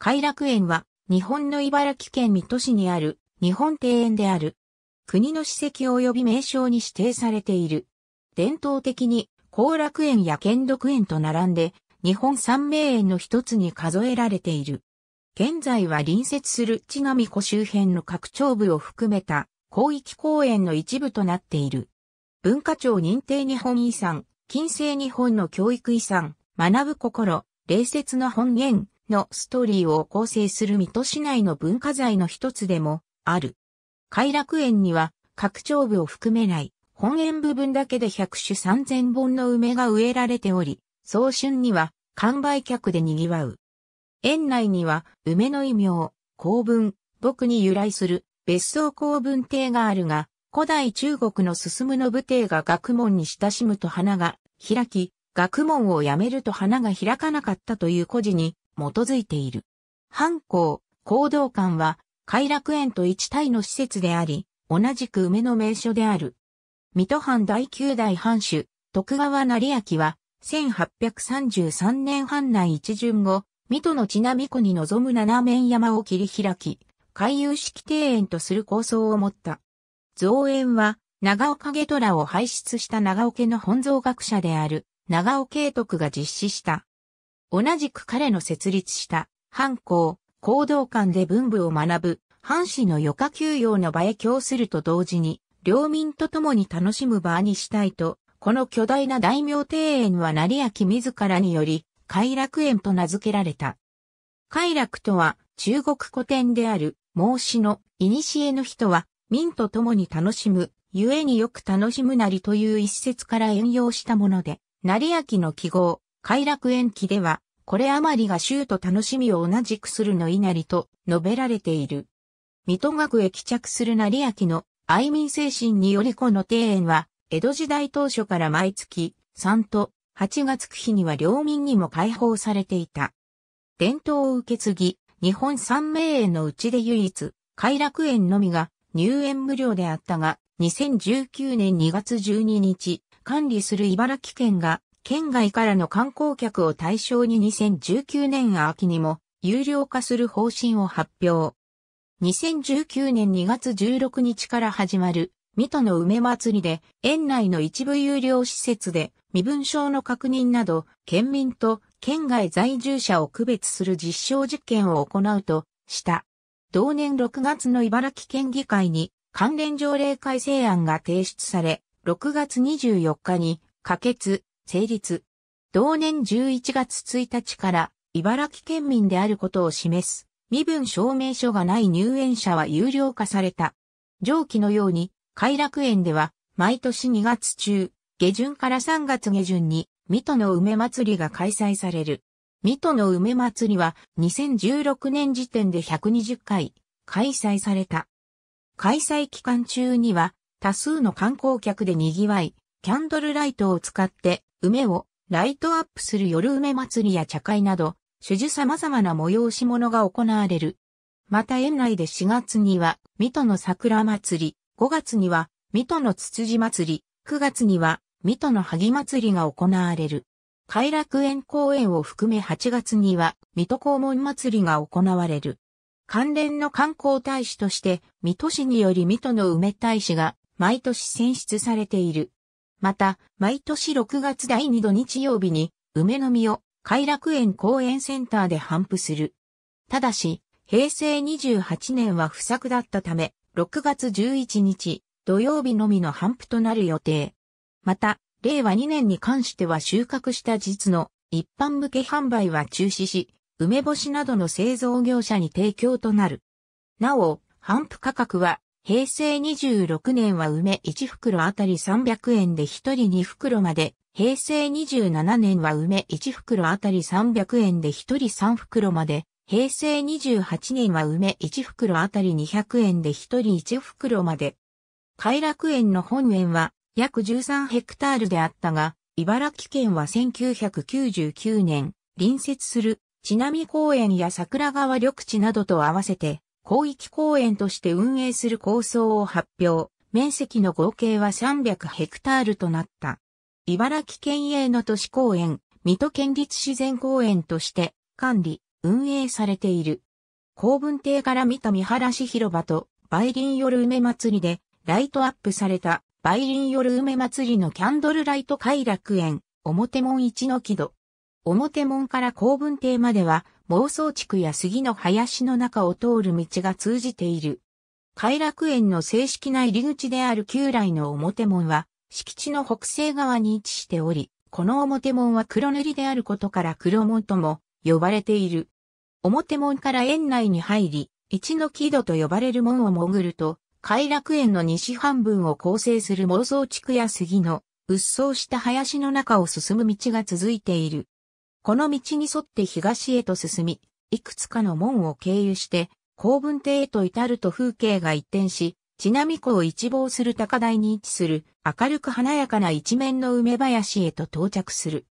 偕楽園は、日本の茨城県水戸市にある、日本庭園である。国の史跡及び名称に指定されている。伝統的に、後楽園や兼六園と並んで、日本三名園の一つに数えられている。現在は隣接する千美湖周辺の拡張部を含めた広域公園の一部となっている。文化庁認定日本遺産、近世日本の教育遺産、学ぶ心、礼節の本源、のストーリーを構成する水戸市内の文化財の一つでもある。偕楽園には拡張部を含めない本園部分だけで100種3000本の梅が植えられており、早春には完売客で賑わう。園内には梅の異名、公文、僕に由来する別荘公文邸があるが、古代中国の進むの武帝が学問に親しむと花が開き、学問をやめると花が開かなかったという故事に基づいている。藩校、行動館は、快楽園と一体の施設であり、同じく梅の名所である。水戸藩第9代藩主、徳川成明は、1833年藩内一巡後、水戸のなみ湖に望む七面山を切り開き、回遊式庭園とする構想を持った。造園は、長岡ト虎を輩出した長岡の本草学者である、長岡慶徳が実施した。同じく彼の設立した、藩校、講道館で文部を学ぶ、藩士の余暇休養の場へ供すると同時に、領民と共に楽しむ場にしたいと、この巨大な大名庭園は斉昭自らにより、偕楽園と名付けられた。偕楽とは、中国古典である、孟子の、古の人は、民と共に楽しむ、故によく楽しむなりという一節から引用したもので、斉昭の記号、偕楽園記では、これ余りが衆と楽しみを同じくするの稲荷と述べられている。水戸学へ帰着する成明の愛民精神によりこの庭園は、江戸時代当初から毎月、3と8月9日には領民にも開放されていた。伝統を受け継ぎ、日本三名園のうちで唯一、偕楽園のみが入園無料であったが、2019年2月12日、管理する茨城県が県外からの観光客を対象に2019年秋にも有料化する方針を発表。2019年2月16日から始まる水戸の梅祭りで園内の一部有料施設で身分証の確認など県民と県外在住者を区別する実証実験を行うとした。同年6月の茨城県議会に関連条例改正案が提出され、6月24日に可決、成立。同年11月1日から茨城県民であることを示す身分証明書がない入園者は有料化された。上記のように、偕楽園では毎年2月中、下旬から3月下旬に、水戸の梅祭りが開催される。水戸の梅祭りは2016年時点で120回開催された。開催期間中には多数の観光客で賑わい、キャンドルライトを使って梅をライトアップする夜梅祭りや茶会など、種々様々な催し物が行われる。また園内で4月には、水戸の桜祭り、5月には、水戸の筒子祭り、9月には、水戸の萩祭りが行われる。偕楽園公園を含め8月には、水戸黄門祭りが行われる。関連の観光大使として、水戸市により水戸の梅大使が毎年選出されている。また、毎年6月第2土日曜日に、梅の実を、偕楽園公園センターで販布する。ただし、平成28年は不作だったため、6月11日、土曜日のみの販布となる予定。また、令和2年に関しては収穫した実の一般向け販売は中止し、梅干しなどの製造業者に提供となる。なお、販布価格は平成26年は梅1袋あたり300円で1人2袋まで、平成27年は梅1袋あたり300円で1人3袋まで、平成28年は梅1袋あたり200円で1人1袋まで。偕楽園の本園は約13ヘクタールであったが、茨城県は1999年、隣接する、津波公園や桜川緑地などと合わせて、広域公園として運営する構想を発表、面積の合計は300ヘクタールとなった。茨城県営の都市公園、水戸県立自然公園として管理、運営されている。公文亭から見た見晴らし広場と梅林夜梅祭りでライトアップされた梅林夜梅祭りのキャンドルライト快楽園、表門一の木戸。表門から公文邸までは妄想地区や杉の林の中を通る道が通じている。偕楽園の正式な入り口である旧来の表門は、敷地の北西側に位置しており、この表門は黒塗りであることから黒門とも呼ばれている。表門から園内に入り、一の木戸と呼ばれる門を潜ると、偕楽園の西半分を構成する妄想地区や杉の、うっそうした林の中を進む道が続いている。この道に沿って東へと進み、いくつかの門を経由して、公文邸へと至ると風景が一転し、津波湖を一望する高台に位置する明るく華やかな一面の梅林へと到着する。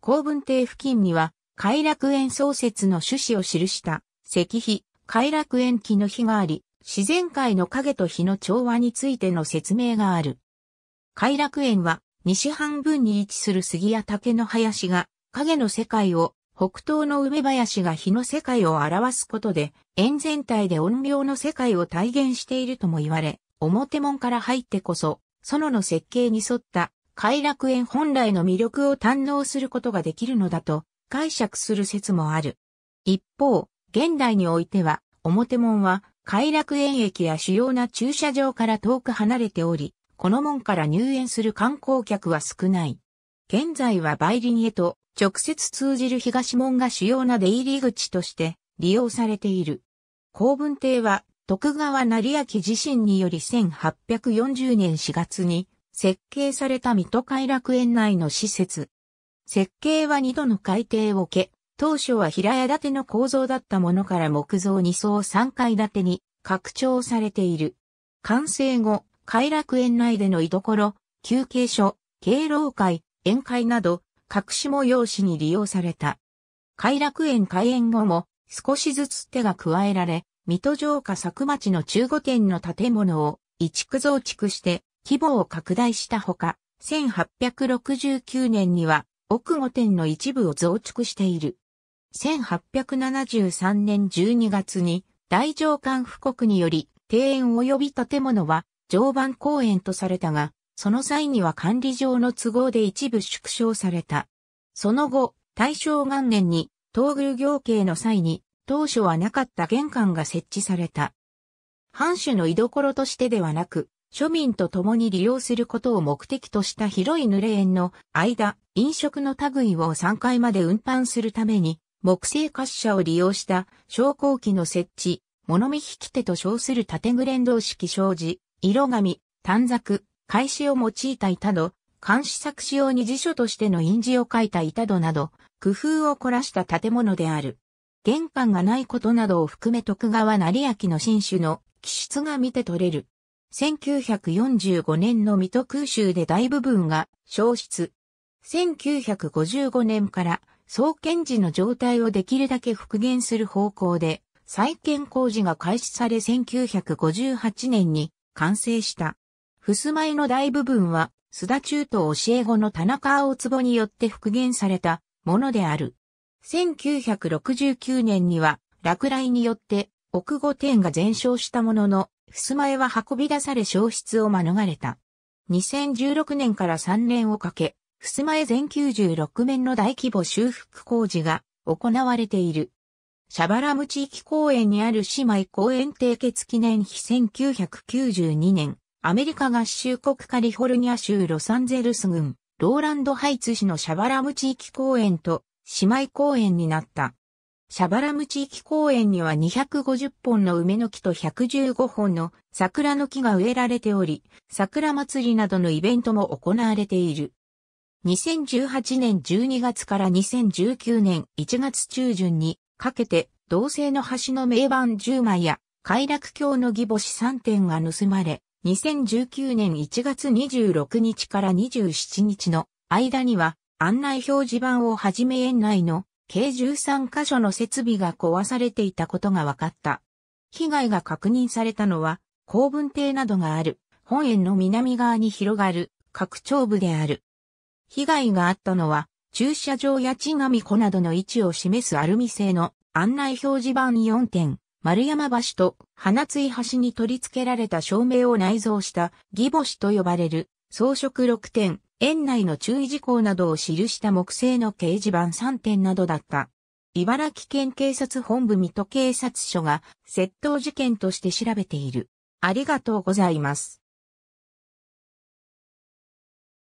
公文邸付近には、快楽園創設の趣旨を記した石碑、偕楽園記の碑があり、自然界の影と火の調和についての説明がある。偕楽園は西半分に位置する杉や竹の林が影の世界を、北東の梅林が日の世界を表すことで、円全体で音量の世界を体現しているとも言われ、表門から入ってこそ、園の設計に沿った快楽園本来の魅力を堪能することができるのだと解釈する説もある。一方、現代においては、表門は快楽園駅や主要な駐車場から遠く離れており、この門から入園する観光客は少ない。現在は梅林へと直接通じる東門が主要な出入り口として利用されている。公文邸は徳川成明自身により1840年4月に設計された水戸偕楽園内の施設。設計は二度の改定を受け、当初は平屋建ての構造だったものから木造二層三階建てに拡張されている。完成後、偕楽園内での居所、休憩所、敬老会、宴会など、隠し模様紙に利用された。偕楽園開園後も少しずつ手が加えられ、水戸城下佐久町の中古店の建物を移築増築して規模を拡大したほか、1869年には奥御殿の一部を増築している。1873年12月に大城官布告により庭園及び建物は常磐公園とされたが、その際には管理上の都合で一部縮小された。その後、大正元年に、東宮行刑の際に、当初はなかった玄関が設置された。藩主の居所としてではなく、庶民と共に利用することを目的とした広い濡れ園の間、飲食の類を3階まで運搬するために、木製滑車を利用した昇降機の設置、物見引き手と称する縦グレン式障子、色紙、短冊、開始を用いた板戸、監視作詞用に辞書としての印字を書いた板戸など、工夫を凝らした建物である。玄関がないことなどを含め徳川成明の新種の気質が見て取れる。1945年の水戸空襲で大部分が消失。1955年から創建時の状態をできるだけ復元する方向で再建工事が開始され1958年に完成した。襖絵の大部分は、須田中と教え子の田中青坪によって復元されたものである。1969年には、落雷によって、奥御殿が全焼したものの、襖絵は運び出され消失を免れた。2016年から3年をかけ、襖絵全96面の大規模修復工事が行われている。シャバラム地域公園にある姉妹公園締結記念碑1992年、アメリカ合衆国カリフォルニア州ロサンゼルス郡、ローランドハイツ市のシャバラム地域公園と姉妹公園になった。シャバラム地域公園には250本の梅の木と115本の桜の木が植えられており、桜祭りなどのイベントも行われている。2018年12月から2019年1月中旬にかけて、同性の橋の名盤10枚や、快楽橋の義母子3点が盗まれ、2019年1月26日から27日の間には案内表示板をはじめ園内の計13箇所の設備が壊されていたことが分かった。被害が確認されたのは、公文亭などがある、本園の南側に広がる、拡張部である。被害があったのは、駐車場や地並み湖などの位置を示すアルミ製の案内表示板4点、丸山橋と花つい橋に取り付けられた照明を内蔵したギボシと呼ばれる装飾6点、園内の注意事項などを記した木製の掲示板3点などだった。茨城県警察本部水戸警察署が窃盗事件として調べている。ありがとうございます。